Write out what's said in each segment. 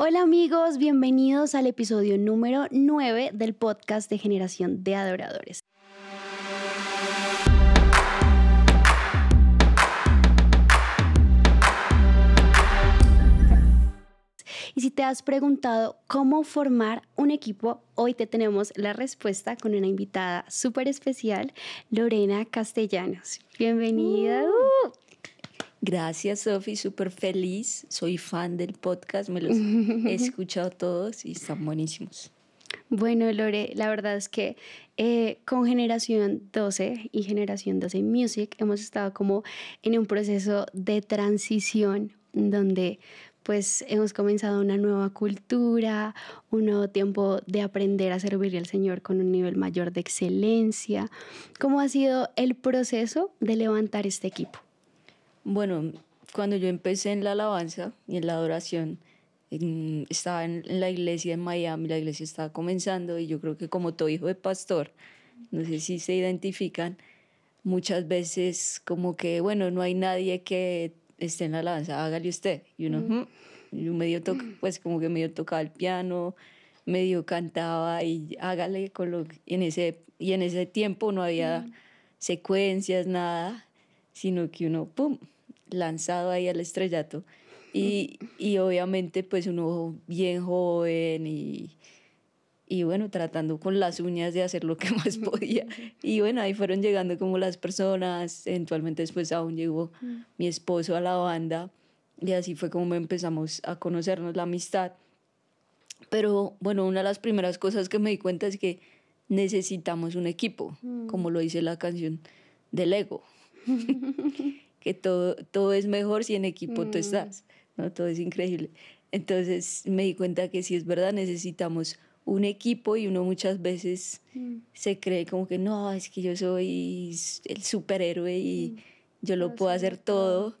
Hola amigos, bienvenidos al episodio número 9 del podcast de Generación de Adoradores. Y si te has preguntado cómo formar un equipo, hoy te tenemos la respuesta con una invitada súper especial, Lorena Castellanos. Bienvenida. Uh, Gracias, Sofi, súper feliz. Soy fan del podcast, me los he escuchado todos y están buenísimos. Bueno, Lore, la verdad es que eh, con Generación 12 y Generación 12 Music hemos estado como en un proceso de transición donde pues hemos comenzado una nueva cultura, un nuevo tiempo de aprender a servir al Señor con un nivel mayor de excelencia. ¿Cómo ha sido el proceso de levantar este equipo? Bueno, cuando yo empecé en la alabanza y en la adoración, estaba en la iglesia en Miami, la iglesia estaba comenzando y yo creo que como todo hijo de pastor, no sé si se identifican, muchas veces como que, bueno, no hay nadie que esté en la alabanza, hágale usted. Y uno, medio toca, pues como que medio tocaba el piano, medio cantaba y hágale con lo y en ese Y en ese tiempo no había secuencias, nada, sino que uno, ¡pum! lanzado ahí al estrellato. Y, y obviamente pues uno bien joven y, y bueno, tratando con las uñas de hacer lo que más podía. Y bueno, ahí fueron llegando como las personas, eventualmente después aún llegó mi esposo a la banda y así fue como empezamos a conocernos la amistad. Pero bueno, una de las primeras cosas que me di cuenta es que necesitamos un equipo, mm. como lo dice la canción del ego. que todo, todo es mejor si en equipo tú mm. estás, ¿no? Todo es increíble. Entonces me di cuenta que si es verdad, necesitamos un equipo y uno muchas veces mm. se cree como que no, es que yo soy el superhéroe y mm. yo lo puedo hacer todo,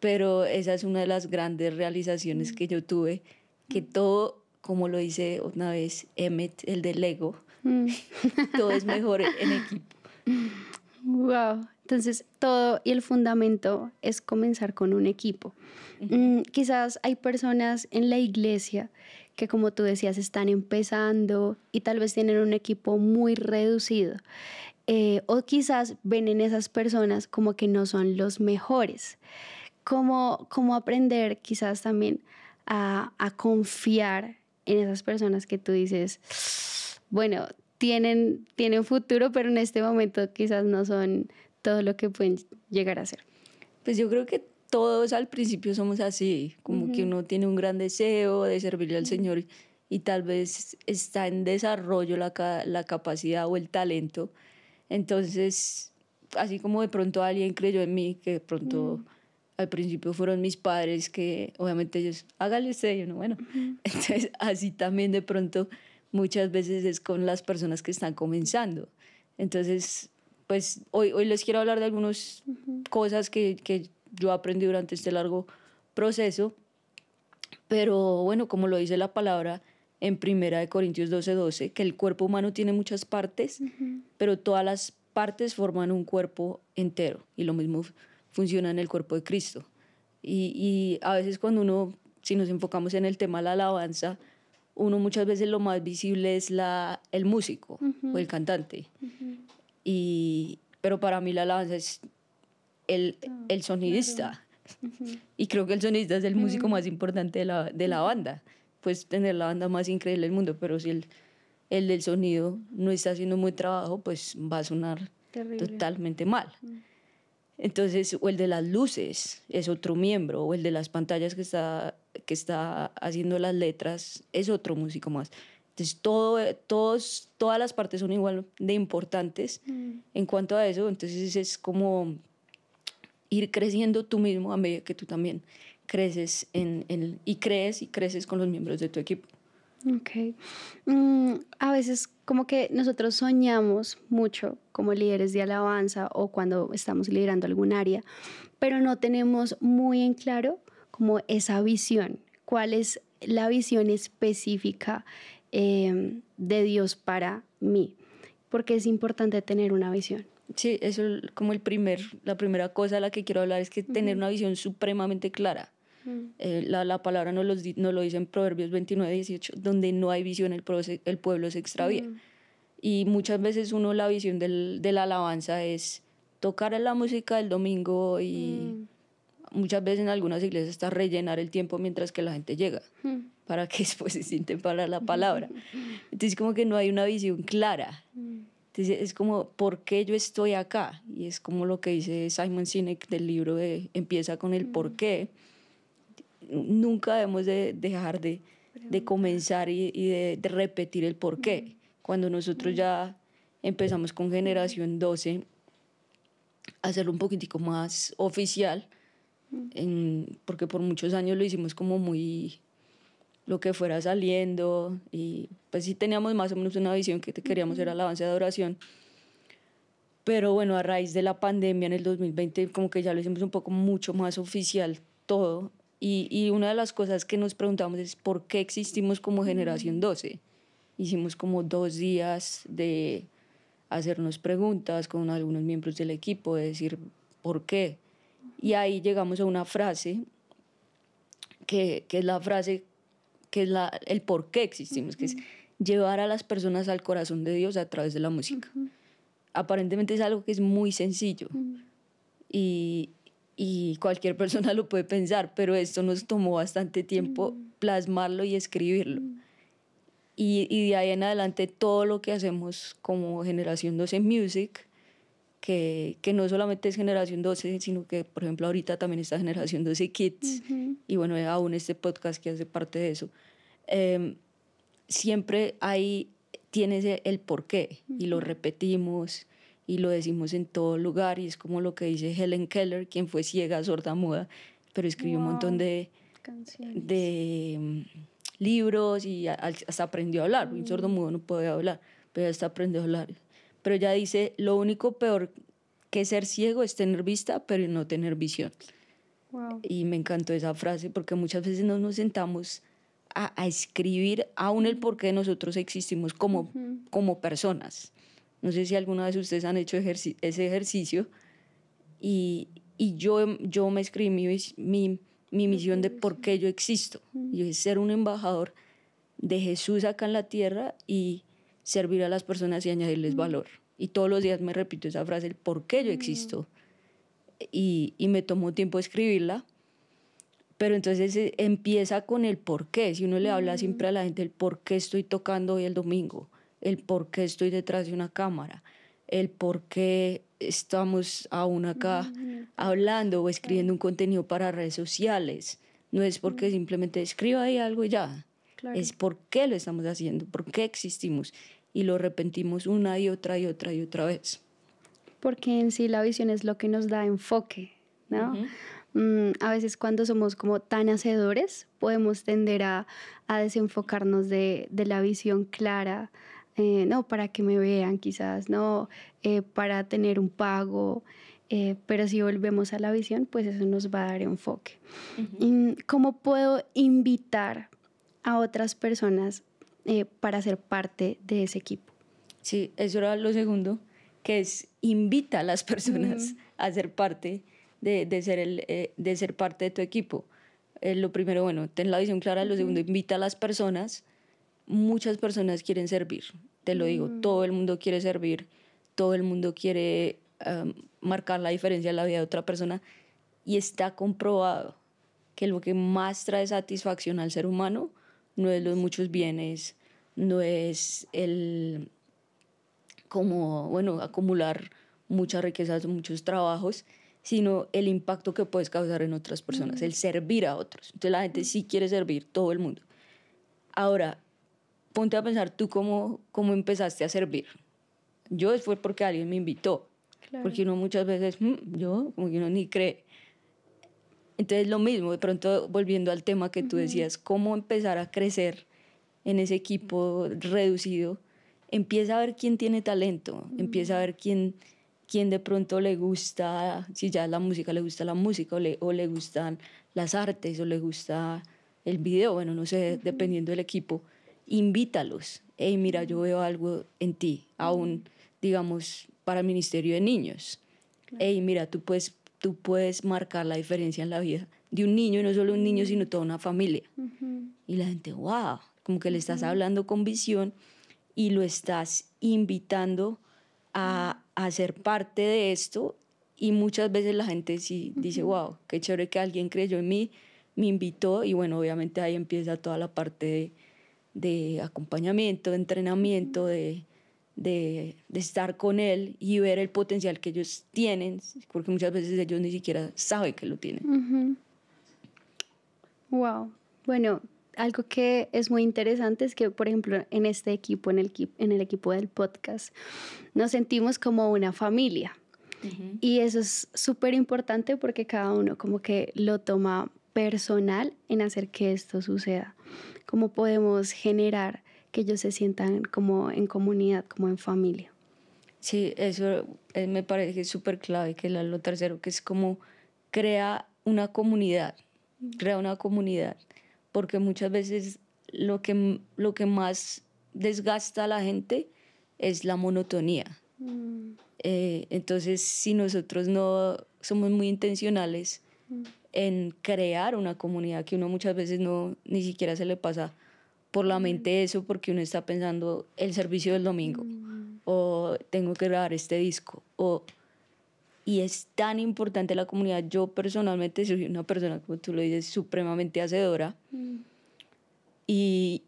pero esa es una de las grandes realizaciones que yo tuve, que todo, como lo dice una vez Emmet, el de Lego, todo es mejor en equipo. Wow, Entonces, todo y el fundamento es comenzar con un equipo. Mm, quizás hay personas en la iglesia que, como tú decías, están empezando y tal vez tienen un equipo muy reducido. Eh, o quizás ven en esas personas como que no son los mejores. Cómo aprender quizás también a, confiar en esas personas que tú dices, bueno, tienen, un futuro, pero en este momento quizás no son, todo lo que pueden llegar a ser? Pues yo creo que todos al principio somos así, como que uno tiene un gran deseo de servirle al Señor y tal vez está en desarrollo la, capacidad o el talento. Entonces, así como de pronto alguien creyó en mí, que de pronto al principio fueron mis padres, que obviamente ellos, hágale usted, y no, bueno. Entonces, así también de pronto muchas veces es con las personas que están comenzando. Entonces, pues hoy, les quiero hablar de algunas cosas que, yo aprendí durante este largo proceso. Pero bueno, como lo dice la palabra en Primera de Corintios 12:12, 12, que el cuerpo humano tiene muchas partes, pero todas las partes forman un cuerpo entero y lo mismo funciona en el cuerpo de Cristo. Y, a veces cuando uno, si nos enfocamos en el tema de la alabanza, uno muchas veces lo más visible es la, el músico o el cantante. Y, pero para mí la alabanza es el, ah, el sonidista. Y creo que el sonidista es el mm. músico más importante de la, de la banda. puedes tener la banda más increíble del mundo, pero si el, el del sonido no está haciendo muy trabajo, pues va a sonar totalmente mal. Mm. Entonces, o el de las luces es otro miembro, o el de las pantallas que está, que está haciendo las letras es otro músico más. Entonces, todo, eh, todos, todas las partes son igual de importantes mm. en cuanto a eso. Entonces, es como ir creciendo tú mismo a medida que tú también creces en, y crees y creces con los miembros de tu equipo. Ok. Mm, a veces como que nosotros soñamos mucho como líderes de alabanza o cuando estamos liderando algún área, pero no tenemos muy en claro como esa visión, cuál es la visión específica Em, de Dios para mí, porque es importante tener una visión. Sí, eso es como el primer, la primera cosa a la que quiero hablar es que tener una visión supremamente clara. Mm. Eh, la, palabra nos, los, lo dice en Proverbios 29, 18, donde no hay visión el, el pueblo se extravía. Y muchas veces uno la visión de la alabanza es tocar la música del domingo y mm. muchas veces en algunas iglesias está rellenar el tiempo mientras que la gente llega para que después se sienten para la palabra. Entonces como que no hay una visión clara. Entonces es como, ¿por qué yo estoy acá? Y es como lo que dice Simon Sinek del libro de Empieza con el por mm. qué. Nunca debemos de dejar de, de comenzar y, de, repetir el por qué. Cuando nosotros ya empezamos con generación 12, hacerlo un poquitico más oficial, mm. en, porque por muchos años lo hicimos como muy lo que fuera saliendo y pues sí teníamos más o menos una visión que queríamos era el avance de adoración. Pero bueno, a raíz de la pandemia en el 2020 como que ya lo hicimos un poco mucho más oficial todo y, una de las cosas que nos preguntamos es por qué existimos como generación 12. Hicimos como dos días de hacernos preguntas con algunos miembros del equipo, de decir por qué. Y ahí llegamos a una frase, que, que es la frase que es la, el por qué existimos, que es llevar a las personas al corazón de Dios a través de la música. Aparentemente es algo que es muy sencillo y, y, cualquier persona lo puede pensar, pero esto nos tomó bastante tiempo plasmarlo y escribirlo. Y, y, de ahí en adelante todo lo que hacemos como generación 12 Music que, que, no solamente es generación 12, sino que, por ejemplo, ahorita también está generación 12 Kids, y bueno, eh, aún este podcast que hace parte de eso. Em, siempre hay, tienes el porqué, y lo repetimos, y lo decimos en todo lugar, y es como lo que dice Helen Keller, quien fue ciega, sorda, muda, pero escribió un montón de... de mm, libros y hasta aprendió a hablar, un sordo mudo no podía hablar, pero hasta aprendió a hablar pero ya dice, lo único peor que ser ciego es tener vista, pero no tener visión. Y me encantó esa frase porque muchas veces no nos sentamos a, escribir aún el por qué nosotros existimos como, como personas. No sé si alguna vez ustedes han hecho ese ejercicio y, yo, yo me escribí mi, misión de por qué yo existo. Y es ser un embajador de Jesús acá en la tierra y servir a las personas y añadirles valor. Y todos los días me repito esa frase, el por qué yo existo. Y, y me tomó tiempo escribirla, pero entonces eh, empieza con el por qué. Si uno le habla siempre a la gente el por qué estoy tocando hoy el domingo, el por qué estoy detrás de una cámara, el por qué estamos aún acá hablando o escribiendo un contenido para redes sociales. No es porque simplemente escriba ahí algo y ya. Es por qué lo estamos haciendo, por qué existimos y lo arrepentimos una y otra y otra y otra vez. Porque en sí la visión es lo que nos da enfoque, ¿no? Mm, a veces cuando somos como tan hacedores, podemos tender a, a desenfocarnos de, de, la visión clara, eh, no para que me vean quizás, no eh, para tener un pago, eh, pero si volvemos a la visión, pues eso nos va a dar enfoque. ¿Cómo puedo invitar a otras personas eh, para ser parte de ese equipo. Sí, eso era lo segundo, que es invita a las personas a ser parte de, ser el, eh, de ser parte de tu equipo. Eh, lo primero, bueno, ten la visión clara, lo segundo, invita a las personas. Muchas personas quieren servir, te lo digo, todo el mundo quiere servir, todo el mundo quiere em, marcar la diferencia en la vida de otra persona y está comprobado que lo que más trae satisfacción al ser humano no es los muchos bienes, no es el como, bueno, acumular muchas riquezas, muchos trabajos, sino el impacto que puedes causar en otras personas, el servir a otros. Entonces la gente sí quiere servir, todo el mundo. Ahora, ponte a pensar tú cómo, cómo empezaste a servir. Yo fue porque alguien me invitó, porque uno muchas veces, mm, yo como que uno ni cree, entonces lo mismo, de pronto volviendo al tema que tú decías, cómo empezar a crecer en ese equipo reducido, empieza a ver quién tiene talento, empieza a ver quién, quién de pronto le gusta, si ya la música le gusta la música o le, gustan las artes o le gusta el video, bueno, no sé, dependiendo del equipo, invítalos. Hey, mira, yo veo algo en ti, aún, digamos, para el Ministerio de Niños. mira, tú puedes tú puedes marcar la diferencia en la vida de un niño, y no solo un niño, sino toda una familia. Y la gente, wow, como que le estás hablando con visión y lo estás invitando a, a, ser parte de esto. Y muchas veces la gente sí dice, wow, qué chévere que alguien creyó en mí, me invitó y bueno, obviamente ahí empieza toda la parte de, de acompañamiento, de entrenamiento, de de, de, estar con él y ver el potencial que ellos tienen, porque muchas veces ellos ni siquiera saben que lo tienen. Wow. Bueno, algo que es muy interesante es que, por ejemplo, en este equipo, en el, en el equipo del podcast, nos sentimos como una familia. Y eso es súper importante porque cada uno como que lo toma personal en hacer que esto suceda. Cómo podemos generar que ellos se sientan como en comunidad, como en familia. Sí, eso eh, me parece súper clave, que lo tercero, que es como crea una comunidad, crea una comunidad, porque muchas veces lo que, lo que más desgasta a la gente es la monotonía. Mm. Eh, entonces, si nosotros no somos muy intencionales mm. en crear una comunidad que uno muchas veces no ni siquiera se le pasa por la mente eso porque uno está pensando el servicio del domingo mm. o tengo que grabar este disco y es tan importante la comunidad. Yo personalmente soy una persona, como tú lo dices, supremamente hacedora mm. y,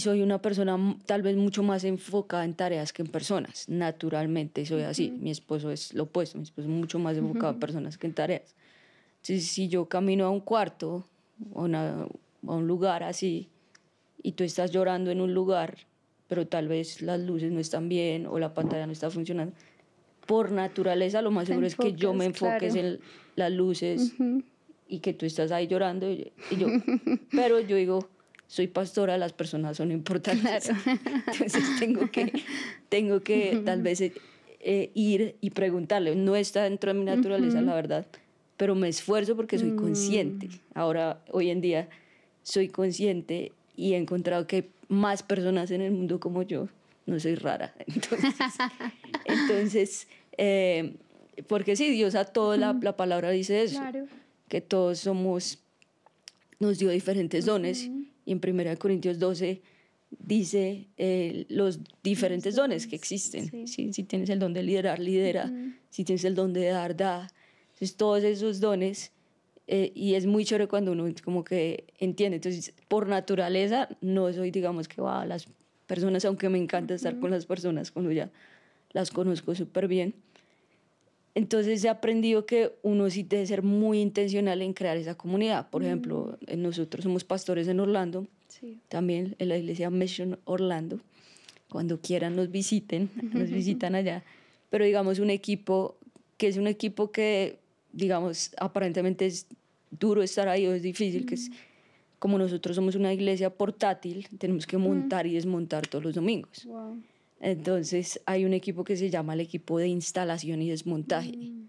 soy una persona tal vez mucho más enfocada en tareas que en personas. Naturalmente soy así. Mi esposo es lo opuesto, mi esposo es mucho más enfocado en personas que en tareas. Entonces, si yo camino a un cuarto o a un lugar así, y tú estás llorando en un lugar, pero tal vez las luces no están bien o la pantalla no está funcionando, por naturaleza lo más seguro es que yo me enfoques en las luces y que tú estás ahí llorando. Y, yo, pero yo digo, soy pastora, las personas son importantes. Entonces tengo que, tengo que tal vez eh, eh, ir y preguntarle. No está dentro de mi naturaleza, la verdad, pero me esfuerzo porque soy mm. consciente. Ahora, hoy en día, soy consciente y he encontrado que más personas en el mundo como yo. No soy rara. Entonces, entonces eh, porque sí, Dios a toda la, palabra dice eso, que todos somos, nos dio diferentes dones. Y en 1 Corintios 12 dice eh, los diferentes dones, que existen. Si, si, tienes el don de liderar, lidera. Si tienes el don de dar, da. Entonces todos esos dones eh, y es muy chévere cuando uno como que entiende. Entonces, por naturaleza, no soy, digamos, que va a las personas, aunque me encanta estar con las personas cuando ya las conozco súper bien. Entonces he aprendido que uno sí debe ser muy intencional en crear esa comunidad. Por ejemplo, nosotros somos pastores en Orlando, también en la iglesia Mission Orlando. Cuando quieran nos visiten, nos visitan allá. Pero digamos un equipo que es un equipo que, digamos, aparentemente es duro estar ahí o es difícil, que es como nosotros somos una iglesia portátil, tenemos que montar y desmontar todos los domingos. Entonces hay un equipo que se llama el equipo de instalación y desmontaje, mm.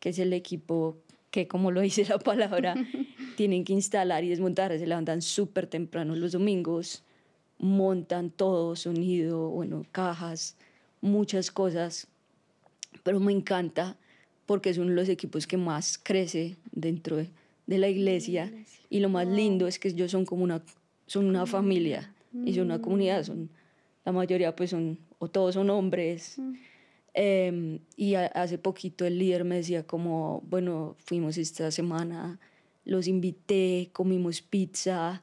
que es el equipo que, como lo dice la palabra, tienen que instalar y desmontar. Se levantan súper temprano los domingos, montan todo, sonido, bueno, cajas, muchas cosas. Pero me encanta porque es uno de los equipos que más crece dentro de de la iglesia. Y lo más lindo es que ellos son como una, son una familia y son una comunidad. Son, la mayoría pues son, o todos son hombres. Mm. Em, y hace poquito el líder me decía como, bueno, fuimos esta semana, los invité, comimos pizza,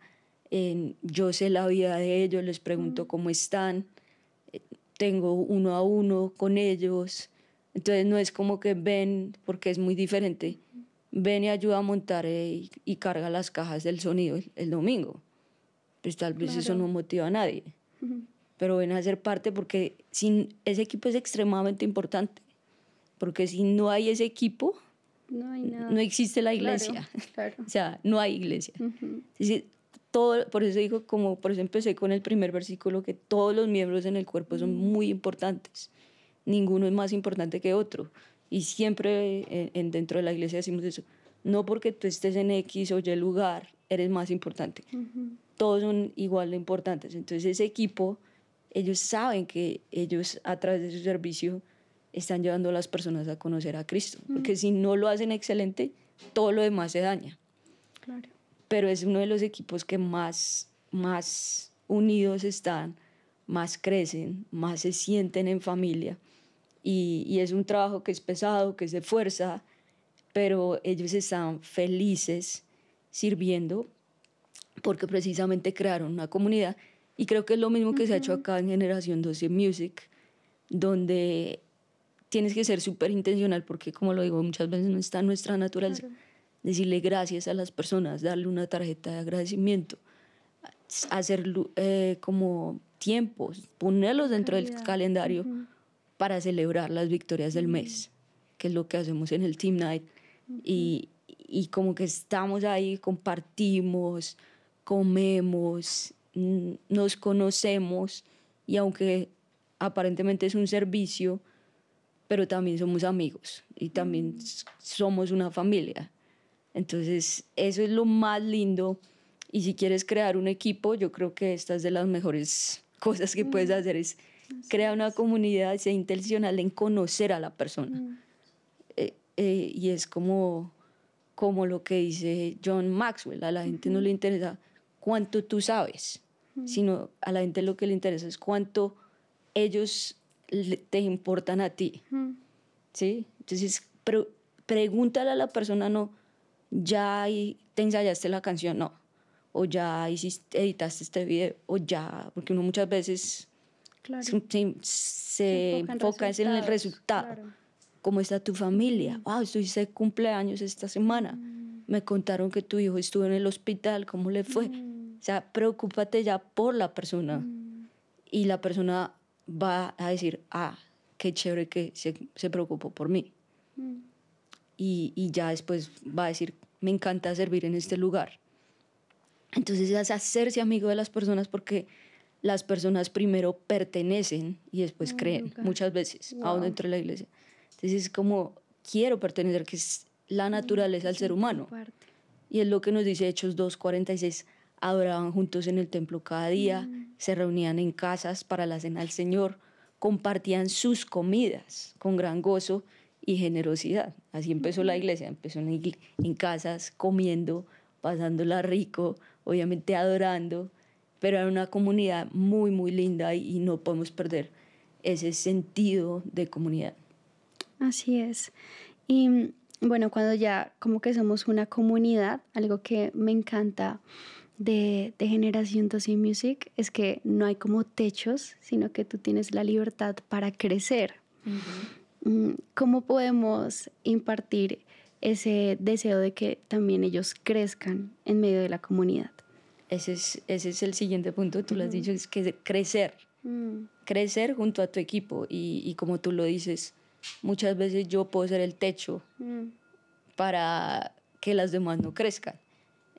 yo sé la vida de ellos, les pregunto mm. cómo están, eh, tengo uno a uno con ellos. Entonces no es como que ven, porque es muy diferente ven y ayuda a montar eh, y, carga las cajas del sonido el, domingo. Pues tal vez eso no motiva a nadie. Pero ven a ser parte porque sin, ese equipo es extremadamente importante. Porque si no hay ese equipo, no, existe la iglesia. o sea, no hay iglesia. todo, por eso digo, como por eso empecé con el primer versículo, que todos los miembros en el cuerpo son muy importantes. Ninguno es más importante que otro. Y siempre en, dentro de la iglesia decimos eso. No porque tú estés en X o Y lugar, eres más importante. Todos son igual de importantes. Entonces ese equipo, ellos saben que ellos a través de su servicio están llevando a las personas a conocer a Cristo. Porque si no lo hacen excelente, todo lo demás se daña. Pero es uno de los equipos que más, más unidos están, más crecen, más se sienten en familia y, es un trabajo que es pesado, que es de fuerza, pero ellos están felices sirviendo porque precisamente crearon una comunidad y creo que es lo mismo que se ha hecho acá en Generación 12 Music, donde tienes que ser súper intencional porque, como lo digo, muchas veces no está en nuestra naturaleza. Decirle gracias a las personas, darle una tarjeta de agradecimiento, hacer eh, como tiempos, ponerlos dentro del calendario para celebrar las victorias del mes, que es lo que hacemos en el Team Night. Y, y como que estamos ahí, compartimos, comemos, mm, nos conocemos y aunque aparentemente es un servicio, pero también somos amigos y también mm. somos una familia. Entonces, eso es lo más lindo. Y si quieres crear un equipo, yo creo que esta es de las mejores cosas que puedes mm. hacer, es crea una comunidad, sea intencional en conocer a la persona. Mm. Eh, eh, y es como, como lo que dice John Maxwell, a la gente no le interesa cuánto tú sabes, mm. sino a la gente lo que le interesa es cuánto ellos te importan a ti. Mm. ¿Sí? Entonces, pero pregúntale a la persona, no, ya te ensayaste la canción, no, o ya hiciste, editaste este video, o ya, porque uno muchas veces se, enfoca en, el resultado. ¿Cómo está tu familia? Mm. Wow, ah, estuviste cumpleaños esta semana. Mm. Me contaron que tu hijo estuvo en el hospital. ¿Cómo le fue? Mm. O sea, preocúpate ya por la persona. Mm. Y la persona va a decir, ah, qué chévere que se, se preocupó por mí. Y, y ya después va a decir, me encanta servir en este lugar. Entonces es hacerse amigo de las personas porque las personas primero pertenecen y después creen, muchas veces, a aún dentro de la iglesia. Entonces es como, quiero pertenecer, que es la naturaleza del ser humano. Y es lo que nos dice Hechos 2.46, adoraban juntos en el templo cada día, mm. se reunían en casas para la cena al Señor, compartían sus comidas con gran gozo y generosidad. Así empezó la iglesia, empezó en, en casas, comiendo, pasándola rico, obviamente adorando pero era una comunidad muy, muy linda y, no podemos perder ese sentido de comunidad. Así es. Y bueno, cuando ya como que somos una comunidad, algo que me encanta de, de Generación y Music es que no hay como techos, sino que tú tienes la libertad para crecer. Mm, ¿Cómo podemos impartir ese deseo de que también ellos crezcan en medio de la comunidad? Ese es, ese es el siguiente punto, tú lo has dicho, es que crecer, mm. crecer junto a tu equipo y, y, como tú lo dices, muchas veces yo puedo ser el techo mm. para que las demás no crezcan.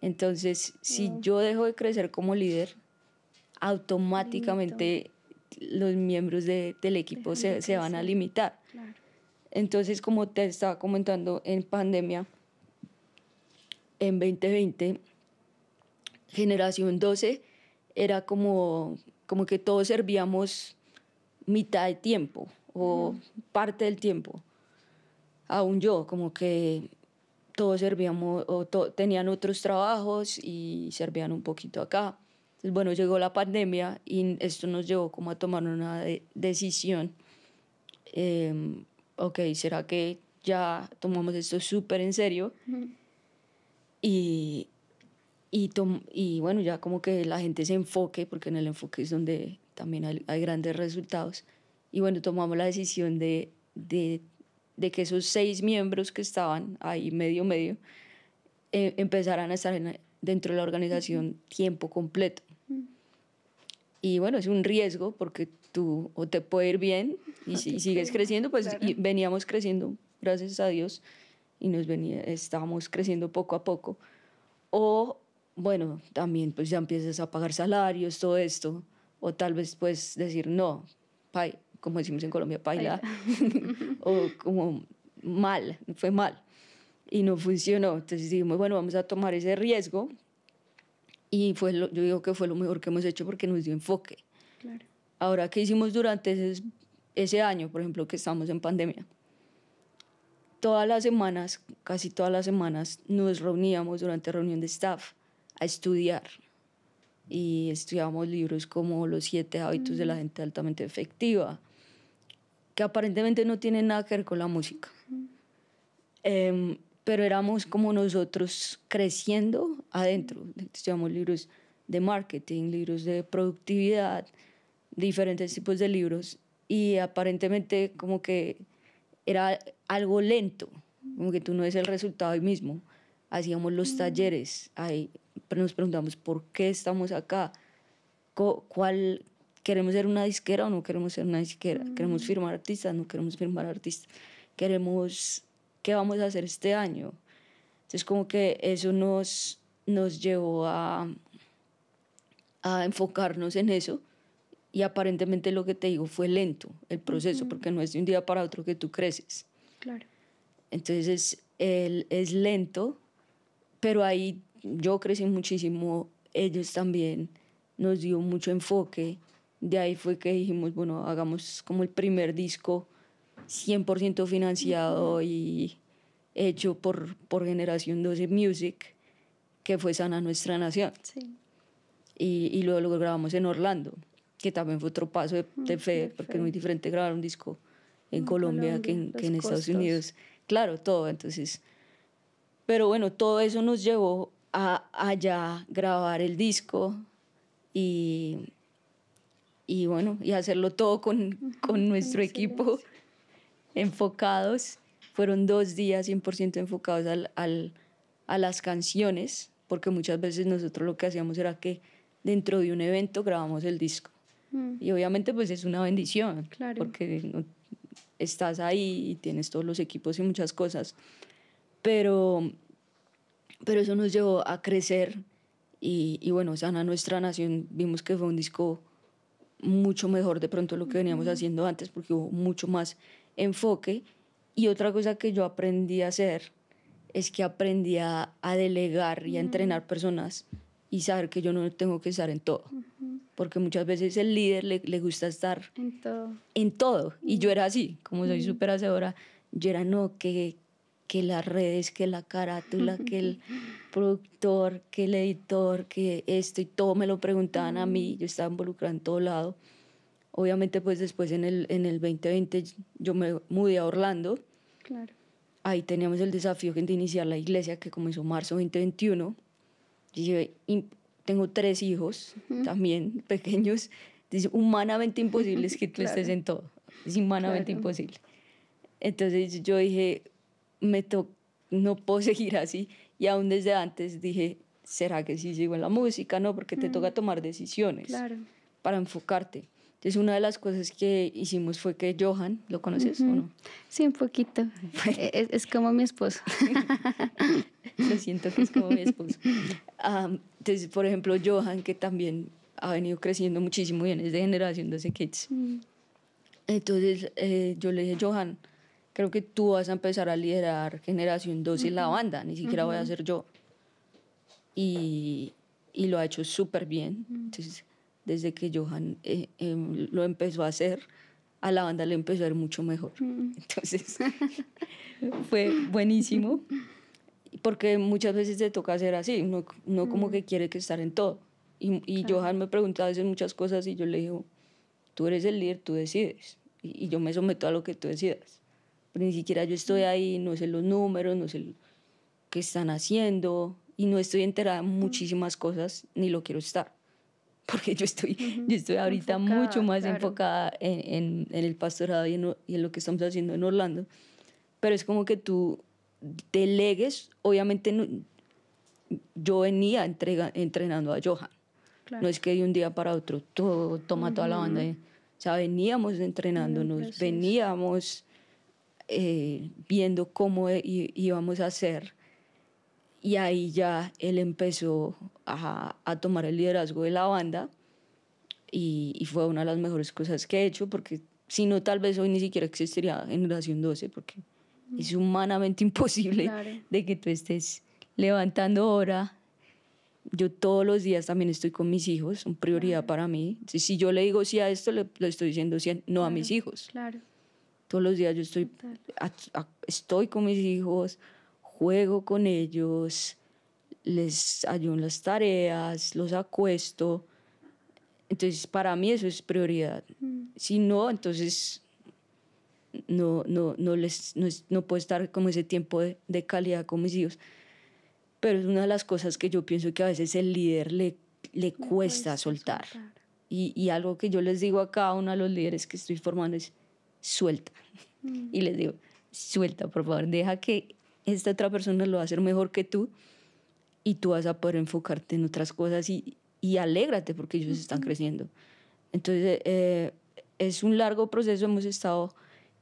Entonces, si yo dejo de crecer como líder, automáticamente los miembros del equipo se, se, van a limitar. Entonces, como te estaba comentando, en pandemia, en 2020 generación 12 era como, como que todos servíamos mitad de tiempo o parte del tiempo. Aún yo, como que todos servíamos o tenían otros trabajos y servían un poquito acá. Entonces, bueno, llegó la pandemia y esto nos llevó como a tomar una decisión. Em, ok, ¿será que ya tomamos esto súper en serio? Y y, y bueno, ya como que la gente se enfoque, porque en el enfoque es donde también hay, grandes resultados. Y bueno, tomamos la decisión de, de, de, que esos seis miembros que estaban ahí medio medio eh, empezaran a estar dentro de la organización tiempo completo. Y bueno, es un riesgo porque tú o te puede ir bien y si sigues creciendo, pues veníamos creciendo, gracias a Dios, y nos venía, estábamos creciendo poco a poco. O bueno, también pues ya empiezas a pagar salarios, todo esto, o tal vez puedes decir, no, como decimos en Colombia, paila, o como mal, fue mal, y no funcionó. Entonces dijimos, bueno, vamos a tomar ese riesgo, y fue yo digo que fue lo mejor que hemos hecho porque nos dio enfoque. Ahora, ¿qué hicimos durante ese, ese año, por ejemplo, que estamos en pandemia? Todas las semanas, casi todas las semanas, nos reuníamos durante reunión de staff a estudiar. Y estudiábamos libros como Los siete hábitos de la mm. gente altamente efectiva, que aparentemente no tienen nada que ver con la música. Em, pero éramos como nosotros creciendo adentro. estudiábamos libros de marketing, libros de productividad, diferentes tipos de libros. Y aparentemente como que era algo lento, como que tú no ves el resultado hoy mismo hacíamos los mm. talleres, ahí nos preguntamos por qué estamos acá, cuál queremos ser una disquera o no queremos ser una disquera, queremos mm. firmar artistas, no queremos firmar artistas, queremos qué vamos a hacer este año. Entonces como que eso nos, nos llevó a, a enfocarnos en eso y aparentemente lo que te digo fue lento el proceso, porque no es de un día para otro que tú creces. Claro. Entonces el, es lento pero ahí yo crecí muchísimo, ellos también nos dio mucho enfoque. De ahí fue que dijimos, bueno, hagamos como el primer disco 100% financiado y hecho por, por Generación 12 Music, que fue Sana Nuestra Nación. Sí. Y, y, luego lo grabamos en Orlando, que también fue otro paso de, mm, fe, porque es muy diferente grabar un disco en, Colombia, que en Estados Unidos. Claro, todo. Entonces, pero bueno, todo eso nos llevó a allá grabar el disco y, y bueno, y hacerlo todo con, con nuestro equipo enfocados. Fueron dos días 100% enfocados al, al, a las canciones, porque muchas veces nosotros lo que hacíamos era que dentro de un evento grabamos el disco. Mm. Y obviamente pues es una bendición, claro. porque estás ahí y tienes todos los equipos y muchas cosas pero, pero eso nos llevó a crecer y, y bueno, Sana Nuestra Nación vimos que fue un disco mucho mejor de pronto lo que veníamos haciendo antes porque hubo mucho más enfoque y otra cosa que yo aprendí a hacer es que aprendí a, delegar y a entrenar personas y saber que yo no tengo que estar en todo. Porque muchas veces el líder le, gusta estar en todo. En todo. Y yo era así, como soy súper hacedora, yo era no, que, que las redes, que la carátula, que el productor, que el editor, que esto y todo me lo preguntaban a mí, yo estaba involucrada en todo lado. Obviamente pues después en el, en el 2020 yo me mudé a Orlando. Claro. Ahí teníamos el desafío de iniciar la iglesia que comenzó marzo 2021. Yo tengo tres hijos también pequeños. Dice, humanamente imposible es que tú estés en todo. Es humanamente imposible. Entonces yo dije, me no puedo seguir así. Y aún desde antes dije, ¿será que sí sigo en la música? No, porque te toca mm. tomar decisiones para enfocarte. Entonces, una de las cosas que hicimos fue que Johan, ¿lo conoces o no? Sí, un poquito. E-, e-, es, como mi esposo. Lo siento que es como mi esposo. Ah, entonces, por ejemplo, Johan, que también ha venido creciendo muchísimo bien es de generación de Kids. Mm. Entonces, eh, yo le dije, Johan, creo que tú vas a empezar a liderar Generación 2 y en la banda, ni siquiera voy a ser yo. Y, y lo ha hecho súper bien. Entonces, desde que Johan eh, em, lo empezó a hacer, a la banda le empezó a ir mucho mejor. Entonces, fue buenísimo. Porque muchas veces te toca hacer así, no no como que quiere que estar en todo. Y, y Johan me preguntaba a veces muchas cosas y yo le digo, tú eres el líder, tú decides. Y, y yo me someto a lo que tú decidas pero ni siquiera yo estoy mm. ahí, no sé los números, no sé qué están haciendo y no estoy enterada de muchísimas cosas ni lo quiero estar. Porque yo estoy, yo estoy ahorita mucho más enfocada en, en, el pastorado y en, y en lo que estamos haciendo en Orlando. Pero es como que tú delegues, obviamente yo venía entrenando a Johan. No es que de un día para otro todo, toma toda la banda. O sea, veníamos entrenándonos, veníamos eh, viendo cómo íbamos a hacer. Y ahí ya él empezó a, tomar el liderazgo de la banda y, fue una de las mejores cosas que he hecho porque si no tal vez hoy ni siquiera existiría Generación 12 porque es humanamente imposible de que tú estés levantando hora. Yo todos los días también estoy con mis hijos, son prioridad para mí. Si, yo le digo sí a esto, le, estoy diciendo sí no a mis hijos. Claro. Todos los días yo estoy, estoy con mis hijos, juego con ellos, les ayudo en las tareas, los acuesto. Entonces, para mí eso es prioridad. Mm. Si no, entonces no, no, no, les, no, puedo estar como ese tiempo de, de, calidad con mis hijos. Pero es una de las cosas que yo pienso que a veces el líder le, le cuesta, soltar. Y, y algo que yo les digo a cada uno de los líderes que estoy formando es, suelta. Mm. Y les digo, suelta, por favor, deja que esta otra persona lo va a hacer mejor que tú y tú vas a poder enfocarte en otras cosas y, alégrate porque ellos están creciendo. Entonces, eh, es un largo proceso, hemos estado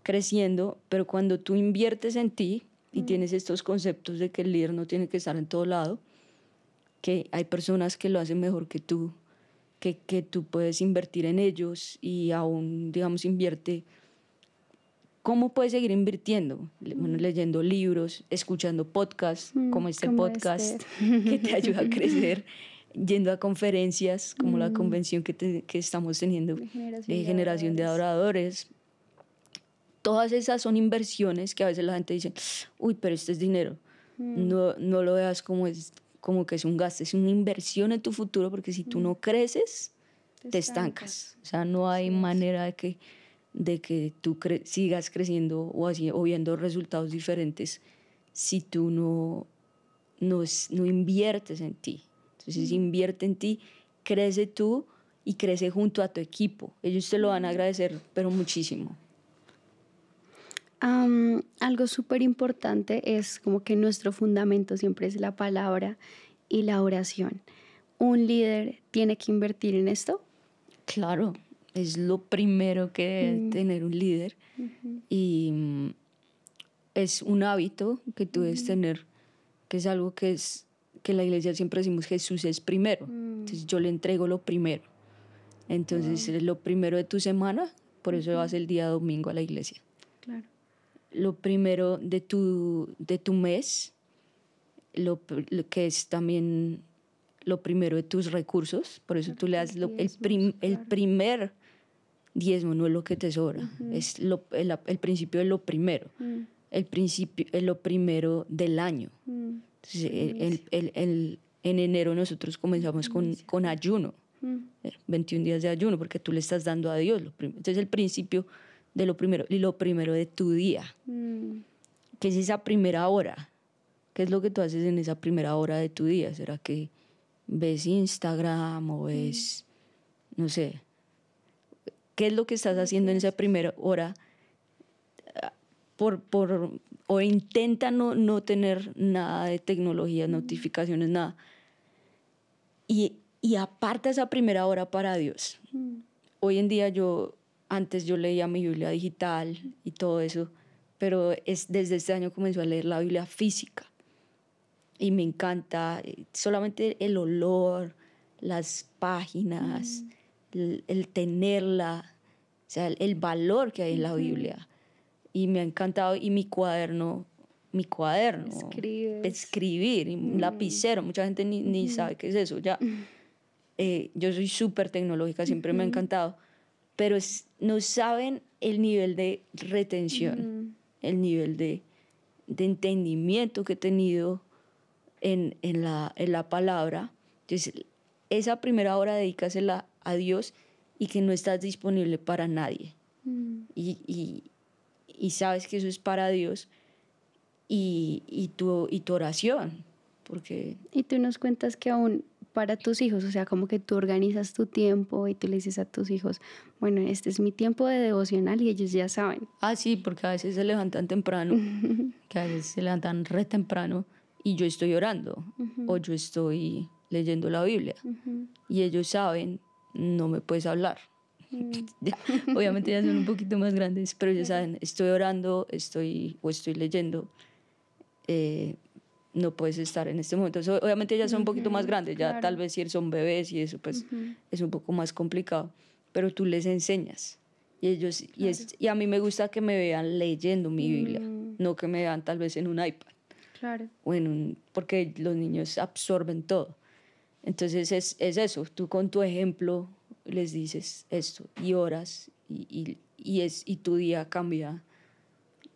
creciendo, pero cuando tú inviertes en ti y mm. tienes estos conceptos de que el líder no tiene que estar en todo lado, que hay personas que lo hacen mejor que tú, que, que tú puedes invertir en ellos y aún, digamos, invierte ¿Cómo puedes seguir invirtiendo? Bueno, mm. leyendo libros, escuchando podcasts mm, como este podcast este. que te ayuda a crecer, yendo a conferencias como la mm. convención que, que estamos teniendo de generación, de adoradores. Todas esas son inversiones que a veces la gente dice, uy, pero este es dinero. No, no lo veas como, es, como que es un gasto, es una inversión en tu futuro porque si tú no creces, te, estancas. O sea, no hay manera de que de que tú sigas creciendo o, así, o viendo resultados diferentes si tú no, no, inviertes en ti. Entonces invierte en ti, crece tú y crece junto a tu equipo. Ellos te lo van a agradecer, pero muchísimo. algo súper importante es como que nuestro fundamento siempre es la palabra y la oración. ¿Un líder tiene que invertir en esto? Claro, es lo primero que es tener un líder y mm, es un hábito que tú debes tener, que es algo que es que la iglesia siempre decimos Jesús es primero. Mm. Entonces yo le entrego lo primero. Entonces es lo primero de tu semana, por eso vas el día domingo a la iglesia. Claro. Lo primero de tu, de tu mes, lo, que es también lo primero de tus recursos, por eso tú le das el, el primer diezmo no es lo que te sobra, es lo, el, principio de lo primero, mm. el principio es lo primero del año. Mm. el, en enero nosotros comenzamos con, con ayuno, 21 mm. eh, días de ayuno, porque tú le estás dando a Dios. Lo Entonces el principio de lo primero y lo primero de tu día, que es esa primera hora. ¿Qué es lo que tú haces en esa primera hora de tu día? ¿Será que ves Instagram o ves, no sé, qué es lo que estás haciendo en esa primera hora ah, por, por, o intenta no, tener nada de tecnología, notificaciones, nada. Y, y aparta esa primera hora para Dios. Hoy en día yo, antes yo leía mi Biblia digital y todo eso, pero es, desde este año comenzó a leer la Biblia física. Y me encanta eh, solamente el olor, las páginas el, tenerla, o sea, el, valor que hay en la Biblia. Y me ha encantado, y mi cuaderno, mi cuaderno, escribir, escribir, un mm. lapicero, mucha gente ni, sabe qué es eso, ya. Eh, yo soy súper tecnológica, siempre me ha encantado, pero no saben el nivel de retención, el nivel de, entendimiento que he tenido en, la, en la palabra. Entonces, esa primera hora la a Dios y que no estás disponible para nadie. Mm. Y, y, sabes que eso es para Dios y, y, tu, y tu oración. Porque... Y tú nos cuentas que aún para tus hijos, o sea, como que tú organizas tu tiempo y tú le dices a tus hijos, bueno, este es mi tiempo de devocional y ellos ya saben. Ah, sí, porque a veces se levantan temprano, que a veces se levantan re temprano y yo estoy orando o yo estoy leyendo la Biblia y ellos saben no me puedes hablar. Mm. Obviamente ya son un poquito más grandes, pero ya saben, estoy orando, estoy o estoy leyendo. Eh, no puedes estar en este momento. obviamente ya son un poquito más grandes, ya tal vez si son bebés y eso, pues es un poco más complicado, pero tú les enseñas. Y, ellos, y, y, a mí me gusta que me vean leyendo mi Biblia, mm. no que me vean tal vez en un iPad. Claro. O en un, porque los niños absorben todo. Entonces es, eso, tú con tu ejemplo les dices esto y oras y, es, y tu día cambia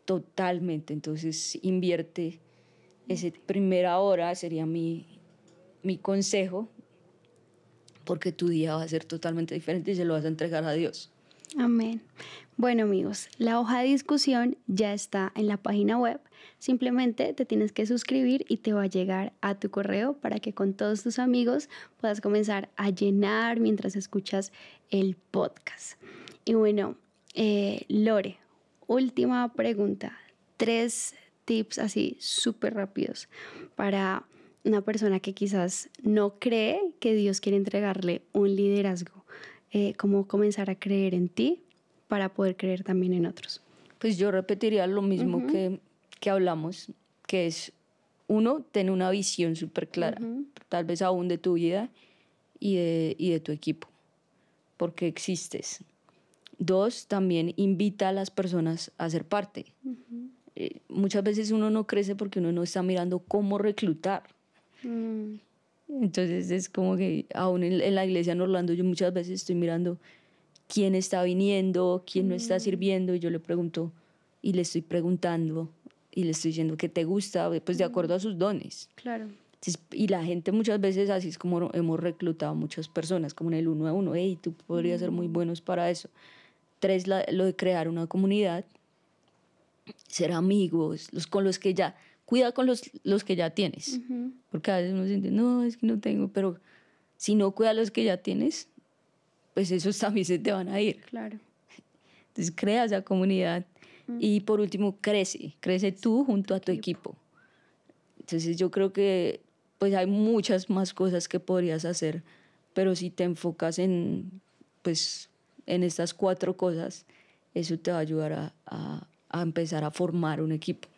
totalmente. Entonces invierte esa primera hora, sería mi, mi consejo, porque tu día va a ser totalmente diferente y se lo vas a entregar a Dios. Amén. Bueno amigos, la hoja de discusión ya está en la página web. Simplemente te tienes que suscribir y te va a llegar a tu correo para que con todos tus amigos puedas comenzar a llenar mientras escuchas el podcast. Y bueno, eh, Lore, última pregunta. Tres tips así súper rápidos para una persona que quizás no cree que Dios quiere entregarle un liderazgo. Eh, ¿Cómo comenzar a creer en ti? para poder creer también en otros. Pues yo repetiría lo mismo que, que hablamos, que es uno, tener una visión súper clara, tal vez aún de tu vida y de, tu equipo, porque existes. Dos, también invita a las personas a ser parte. Eh, muchas veces uno no crece porque uno no está mirando cómo reclutar. Mm. Entonces es como que aún en la iglesia en Orlando yo muchas veces estoy mirando quién está viniendo, quién no está mm. sirviendo, y yo le pregunto y le estoy preguntando y le estoy diciendo que te gusta, pues de acuerdo a sus dones. Claro. Y la gente muchas veces así es como hemos reclutado muchas personas, como en el uno a uno, hey, tú podrías ser muy mm. buenos para eso. Tres, lo de crear una comunidad, ser amigos, los con los que ya, cuida con los, los que ya tienes, porque a veces uno siente, no, es que no tengo, pero si no cuida los que ya tienes, pues esos también se te van a ir. Claro. Entonces crea esa comunidad mm. y por último crece, crece tú junto a tu equipo. Entonces yo creo que pues hay muchas más cosas que podrías hacer, pero si te enfocas en pues en estas cuatro cosas, eso te va a ayudar a, a, a empezar a formar un equipo.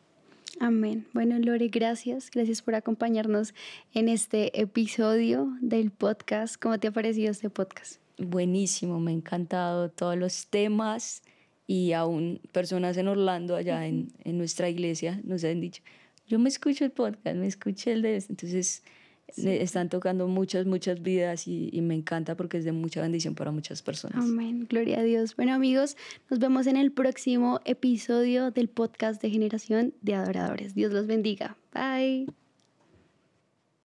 Amén. Bueno, Lore, gracias. Gracias por acompañarnos en este episodio del podcast. ¿Cómo te ha parecido este podcast? buenísimo, me ha encantado todos los temas y aún personas en Orlando, allá en, nuestra iglesia, nos han dicho, yo me escucho el podcast, me escuché el de Entonces, están tocando muchas, muchas vidas y, y, me encanta porque es de mucha bendición para muchas personas. Amén, gloria a Dios. Bueno amigos, nos vemos en el próximo episodio del podcast de Generación de Adoradores. Dios los bendiga. Bye.